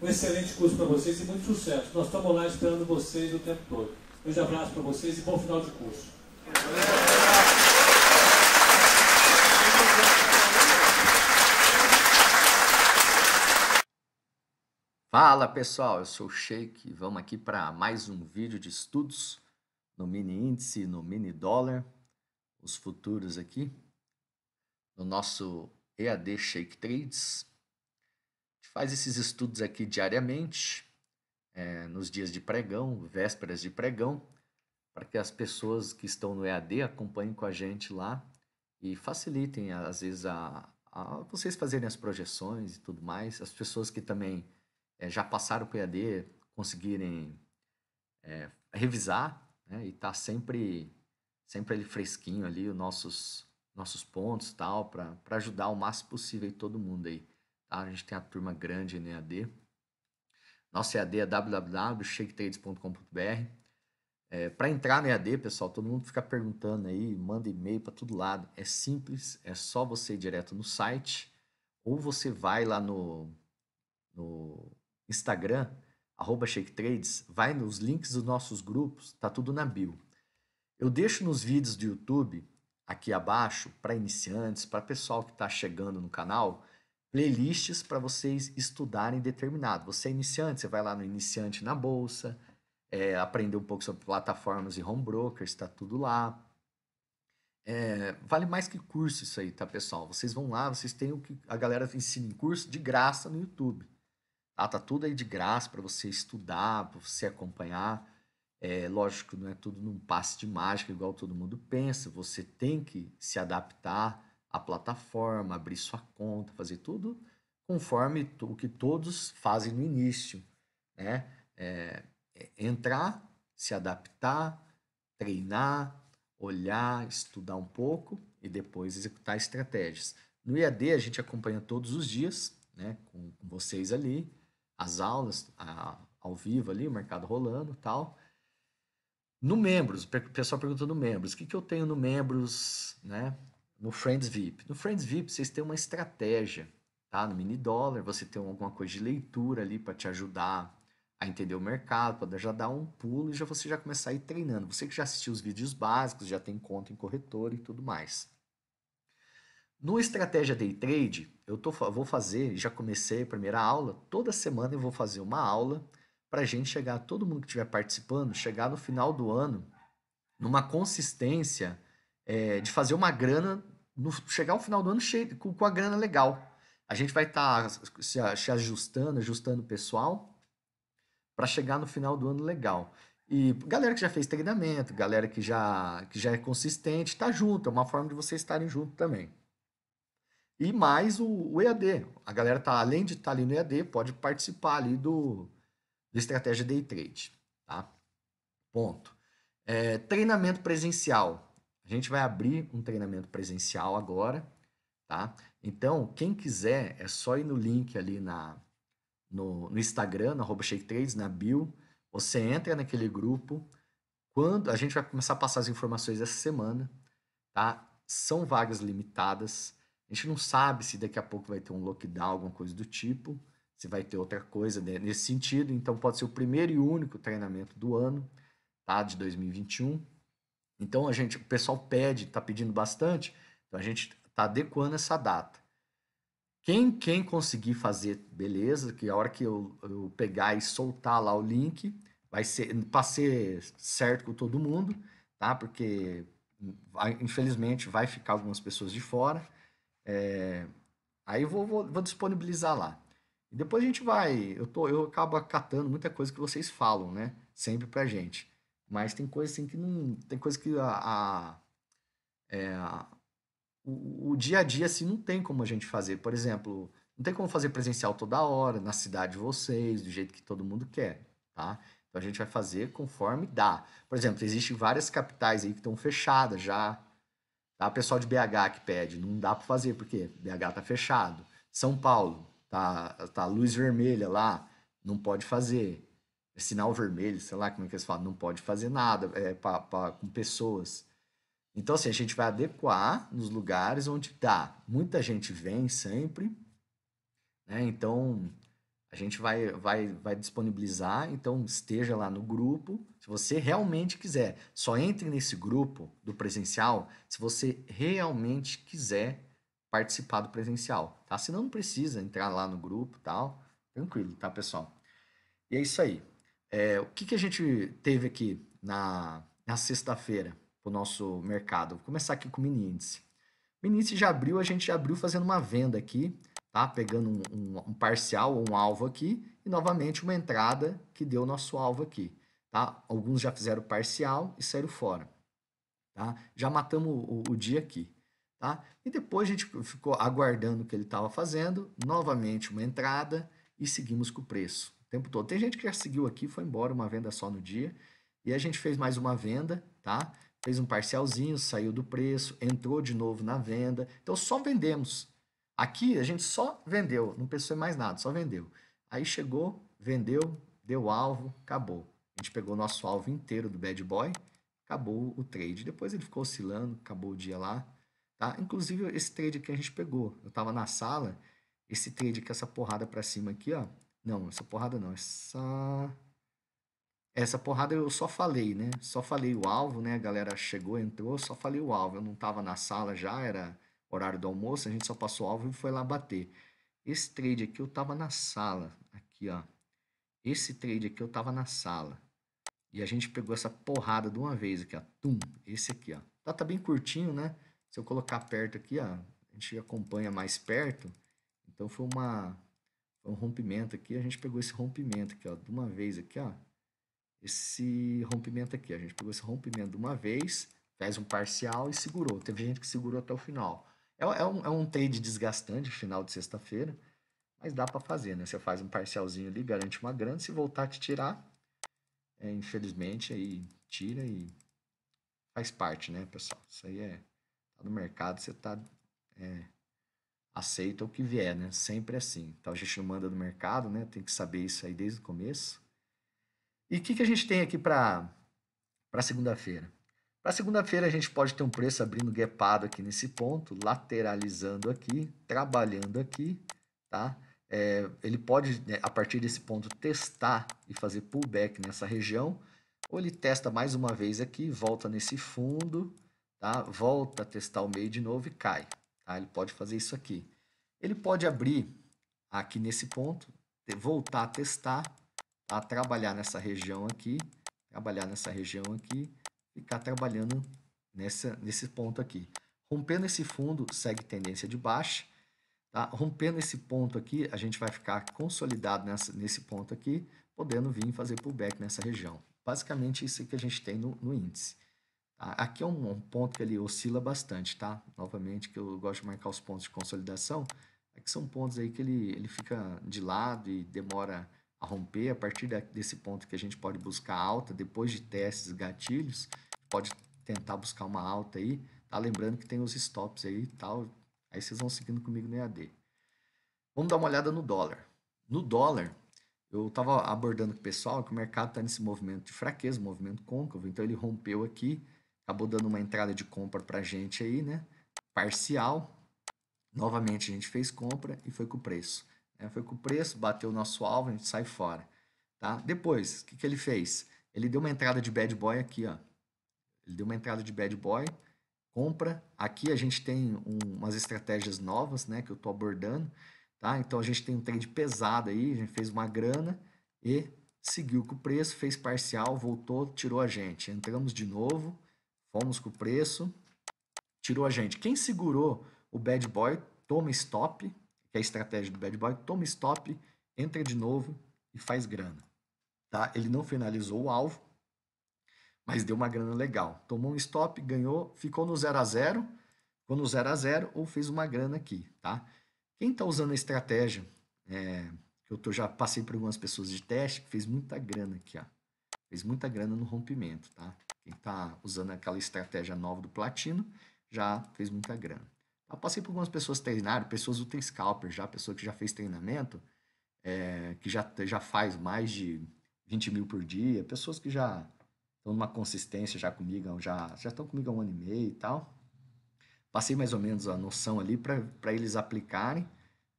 Um excelente curso para vocês e muito sucesso. Nós estamos lá esperando vocês o tempo todo. Um grande abraço para vocês e bom final de curso. Fala pessoal, eu sou o Sheik e vamos aqui para mais um vídeo de estudos no mini índice, no mini dólar, os futuros aqui, no nosso EAD Shake Trades faz esses estudos aqui diariamente, é, nos dias de pregão, vésperas de pregão, para que as pessoas que estão no EAD acompanhem com a gente lá e facilitem, às vezes, a, a vocês fazerem as projeções e tudo mais. As pessoas que também é, já passaram para o EAD conseguirem é, revisar né, e estar tá sempre, sempre ali fresquinho ali os nossos, nossos pontos tal, para ajudar o máximo possível aí, todo mundo aí. A gente tem a turma grande no EAD. Nosso EAD é www.shaketrades.com.br É, para entrar no EAD, pessoal, todo mundo fica perguntando aí, manda e-mail para todo lado. É simples, é só você ir direto no site ou você vai lá no, no Instagram, arroba ShakeTrades, vai nos links dos nossos grupos, tá tudo na bio. Eu deixo nos vídeos do YouTube aqui abaixo para iniciantes, para pessoal que está chegando no canal, playlists para vocês estudarem determinado. Você é iniciante, você vai lá no iniciante na bolsa, é, aprender um pouco sobre plataformas e home brokers, está tudo lá. É, vale mais que curso isso aí, tá, pessoal? Vocês vão lá, vocês têm o que a galera ensina em curso de graça no YouTube. Ah, tá tudo aí de graça para você estudar, para você acompanhar. É, lógico, não é tudo num passe de mágica igual todo mundo pensa. Você tem que se adaptar, a plataforma, abrir sua conta, fazer tudo conforme o que todos fazem no início, né? É, é entrar, se adaptar, treinar, olhar, estudar um pouco e depois executar estratégias. No IAD a gente acompanha todos os dias, né? Com, com vocês ali, as aulas a, ao vivo ali, o mercado rolando, tal. No membros, o pessoal pergunta no membros, o que, que eu tenho no membros, né? no Friends VIP. No Friends VIP, vocês têm uma estratégia, tá? No mini dólar, você tem alguma coisa de leitura ali para te ajudar a entender o mercado, para já dar um pulo e já você já começar a ir treinando. Você que já assistiu os vídeos básicos, já tem conta em corretora e tudo mais. No Estratégia Day Trade, eu tô, vou fazer, já comecei a primeira aula, toda semana eu vou fazer uma aula para a gente chegar, todo mundo que estiver participando, chegar no final do ano numa consistência é, de fazer uma grana no, chegar ao final do ano cheio, com, com a grana legal. A gente vai estar tá se, se ajustando, ajustando o pessoal para chegar no final do ano legal. E galera que já fez treinamento, galera que já, que já é consistente, está junto. É uma forma de vocês estarem junto também. E mais o, o EAD. A galera, tá, além de estar tá ali no EAD, pode participar ali do, do Estratégia Day Trade. Tá? Ponto. É, treinamento presencial. A gente vai abrir um treinamento presencial agora, tá? Então, quem quiser, é só ir no link ali na, no, no Instagram, na Shake 3 na bio. Você entra naquele grupo. Quando a gente vai começar a passar as informações essa semana, tá? São vagas limitadas. A gente não sabe se daqui a pouco vai ter um lockdown, alguma coisa do tipo, se vai ter outra coisa nesse sentido. Então, pode ser o primeiro e único treinamento do ano, tá? De 2021. Então a gente, o pessoal pede, está pedindo bastante, então a gente está adequando essa data. Quem, quem conseguir fazer, beleza, que a hora que eu, eu pegar e soltar lá o link, vai ser para ser certo com todo mundo, tá? Porque vai, infelizmente vai ficar algumas pessoas de fora. É, aí eu vou, vou, vou disponibilizar lá. E depois a gente vai, eu, tô, eu acabo catando muita coisa que vocês falam, né? Sempre pra gente. Mas tem coisa assim que não. Tem coisa que a. a, é, o, o, dia a dia assim não tem como a gente fazer. Por exemplo, não tem como fazer presencial toda hora, na cidade de vocês, do jeito que todo mundo quer, tá? Então a gente vai fazer conforme dá. Por exemplo, existem várias capitais aí que estão fechadas já. Tá? O pessoal de BH que pede, não dá para fazer, porque BH tá fechado. São Paulo, tá, tá luz vermelha lá, não pode fazer. É sinal vermelho, sei lá como é que eles falam, não pode fazer nada é, pra, pra, com pessoas. Então, assim, a gente vai adequar nos lugares onde dá. Muita gente vem sempre, né? Então, a gente vai, vai, vai disponibilizar, então esteja lá no grupo, se você realmente quiser. Só entre nesse grupo do presencial se você realmente quiser participar do presencial, tá? Senão não precisa entrar lá no grupo, tal. Tranquilo, tá, pessoal? E é isso aí. É, o que, que a gente teve aqui na, na sexta-feira para o nosso mercado? Vou começar aqui com o mini índice. O mini índice já abriu, a gente já abriu fazendo uma venda aqui, tá? pegando um, um, um parcial ou um alvo aqui e novamente uma entrada que deu nosso alvo aqui. Tá? Alguns já fizeram parcial e saíram fora. Tá? Já matamos o, o dia aqui. Tá? E depois a gente ficou aguardando o que ele estava fazendo, novamente uma entrada e seguimos com o preço tempo todo. Tem gente que já seguiu aqui, foi embora, uma venda só no dia. E a gente fez mais uma venda, tá? Fez um parcialzinho, saiu do preço, entrou de novo na venda. Então só vendemos. Aqui a gente só vendeu, não pensou em mais nada, só vendeu. Aí chegou, vendeu, deu alvo, acabou. A gente pegou nosso alvo inteiro do bad boy, acabou o trade. Depois ele ficou oscilando, acabou o dia lá. Tá? Inclusive esse trade que a gente pegou, eu estava na sala, esse trade com essa porrada para cima aqui, ó, não, essa porrada não. Essa. Essa porrada eu só falei, né? Só falei o alvo, né? A galera chegou, entrou, só falei o alvo. Eu não tava na sala já, era horário do almoço, a gente só passou o alvo e foi lá bater. Esse trade aqui eu tava na sala. Aqui, ó. Esse trade aqui eu tava na sala. E a gente pegou essa porrada de uma vez aqui, ó. Tum, esse aqui, ó. Tá, tá bem curtinho, né? Se eu colocar perto aqui, ó. A gente acompanha mais perto. Então foi uma foi um rompimento aqui, a gente pegou esse rompimento aqui, ó, de uma vez aqui, ó. Esse rompimento aqui, a gente pegou esse rompimento de uma vez, fez um parcial e segurou. Teve gente que segurou até o final. É, é, um, é um trade desgastante, final de sexta-feira, mas dá para fazer, né? Você faz um parcialzinho ali, garante uma grana, se voltar a te tirar, é, infelizmente, aí tira e faz parte, né, pessoal? Isso aí é. Tá no mercado, você tá é, aceita o que vier, né? Sempre assim. Então tá a gente não manda no mercado, né? Tem que saber isso aí desde o começo. E o que, que a gente tem aqui para segunda-feira? Para segunda-feira a gente pode ter um preço abrindo guepado aqui nesse ponto, lateralizando aqui, trabalhando aqui, tá? É, ele pode, né, a partir desse ponto, testar e fazer pullback nessa região, ou ele testa mais uma vez aqui, volta nesse fundo, tá? volta a testar o meio de novo e cai. Tá? Ele pode fazer isso aqui. Ele pode abrir aqui nesse ponto, voltar a testar, tá? trabalhar nessa região aqui, trabalhar nessa região aqui, ficar trabalhando nessa, nesse ponto aqui. Rompendo esse fundo, segue tendência de baixa. Tá? Rompendo esse ponto aqui, a gente vai ficar consolidado nessa, nesse ponto aqui, podendo vir fazer pullback nessa região. Basicamente, isso que a gente tem no, no índice. Aqui é um, ponto que ele oscila bastante, tá? Novamente, que eu gosto de marcar os pontos de consolidação. Aqui é são pontos aí que ele, ele fica de lado e demora a romper. A partir da, desse ponto que a gente pode buscar alta, depois de testes, gatilhos, pode tentar buscar uma alta aí, tá? Lembrando que tem os stops aí e tal. Aí vocês vão seguindo comigo no EAD. Vamos dar uma olhada no dólar. No dólar, eu estava abordando com o pessoal que o mercado está nesse movimento de fraqueza, movimento côncavo, então ele rompeu aqui, acabou dando uma entrada de compra para a gente aí, né? Parcial. Novamente a gente fez compra e foi com o preço. É, foi com o preço, bateu o nosso alvo, a gente sai fora. Tá? Depois, o que, que ele fez? Ele deu uma entrada de bad boy aqui, ó. Ele deu uma entrada de bad boy, compra. Aqui a gente tem um, umas estratégias novas, né? Que eu tô abordando, tá? Então a gente tem um trade pesado aí, a gente fez uma grana e seguiu com o preço, fez parcial, voltou, tirou a gente. Entramos de novo, Fomos com o preço, tirou a gente. Quem segurou o bad boy, toma stop, que é a estratégia do bad boy, toma stop, entra de novo e faz grana. Tá? Ele não finalizou o alvo, mas deu uma grana legal. Tomou um stop, ganhou, ficou no 0 a 0 ficou no 0 a 0 ou fez uma grana aqui. Tá? Quem está usando a estratégia, é, que eu tô, já passei por algumas pessoas de teste, fez muita grana aqui, ó. fez muita grana no rompimento. Tá? Quem está usando aquela estratégia nova do platino já fez muita grana. Eu passei por algumas pessoas treinaram, pessoas ultra scalpers, já, pessoa que já fez treinamento, é, que já, já faz mais de 20 mil por dia, pessoas que já estão numa consistência já comigo, já já estão comigo há um ano e meio e tal. Passei mais ou menos a noção ali para eles aplicarem,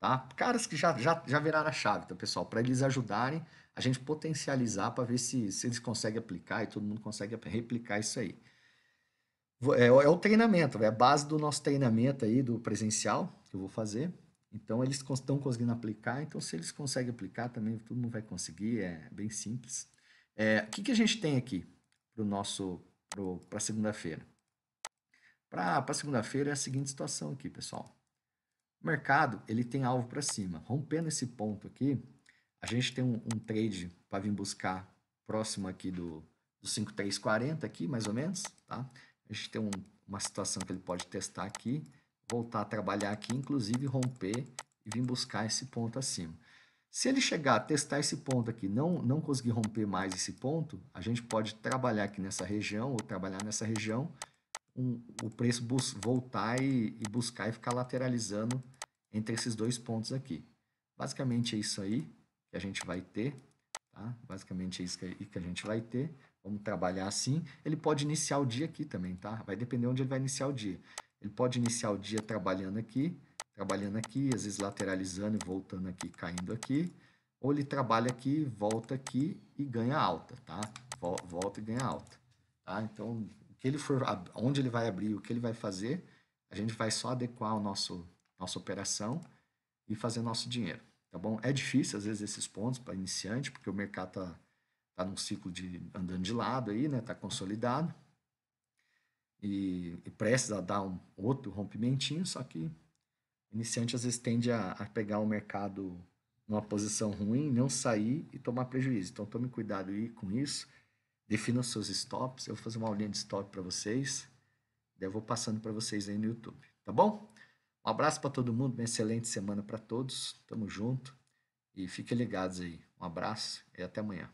tá? Caras que já, já, já viraram a chave, tá pessoal, para eles ajudarem a gente potencializar para ver se, se eles conseguem aplicar e todo mundo consegue replicar isso aí. É, é o treinamento, é a base do nosso treinamento aí, do presencial, que eu vou fazer. Então, eles estão conseguindo aplicar, então se eles conseguem aplicar também, todo mundo vai conseguir, é bem simples. É, o que, que a gente tem aqui para o nosso, para segunda-feira? Para segunda-feira é a seguinte situação aqui, pessoal. O mercado, ele tem alvo para cima. Rompendo esse ponto aqui, a gente tem um, um trade para vir buscar próximo aqui do, do 5340 aqui, mais ou menos, tá? A gente tem um, uma situação que ele pode testar aqui, voltar a trabalhar aqui, inclusive romper e vir buscar esse ponto acima. Se ele chegar a testar esse ponto aqui, não, não conseguir romper mais esse ponto, a gente pode trabalhar aqui nessa região ou trabalhar nessa região, um, o preço voltar e, e buscar e ficar lateralizando entre esses dois pontos aqui. Basicamente é isso aí que a gente vai ter. Tá? Basicamente é isso que, que a gente vai ter. Vamos trabalhar assim. Ele pode iniciar o dia aqui também, tá? Vai depender onde ele vai iniciar o dia. Ele pode iniciar o dia trabalhando aqui, trabalhando aqui, às vezes lateralizando e voltando aqui, caindo aqui. Ou ele trabalha aqui, volta aqui e ganha alta, tá? Volta e ganha alta. Tá? Então, que ele for, onde ele vai abrir, o que ele vai fazer, a gente vai só adequar o nosso nossa operação e fazer nosso dinheiro. Tá bom? É difícil, às vezes, esses pontos para iniciante, porque o mercado está tá num ciclo de andando de lado aí, né? Está consolidado. E, e dar um outro rompimentinho, só que iniciante às vezes tende a, a pegar o mercado numa posição ruim, não sair e tomar prejuízo. Então tome cuidado aí com isso. Defina os seus stops. Eu vou fazer uma aulinha de stop para vocês. Daí eu vou passando para vocês aí no YouTube, tá bom? Um abraço para todo mundo, uma excelente semana para todos. Tamo junto e fiquem ligados aí. Um abraço e até amanhã.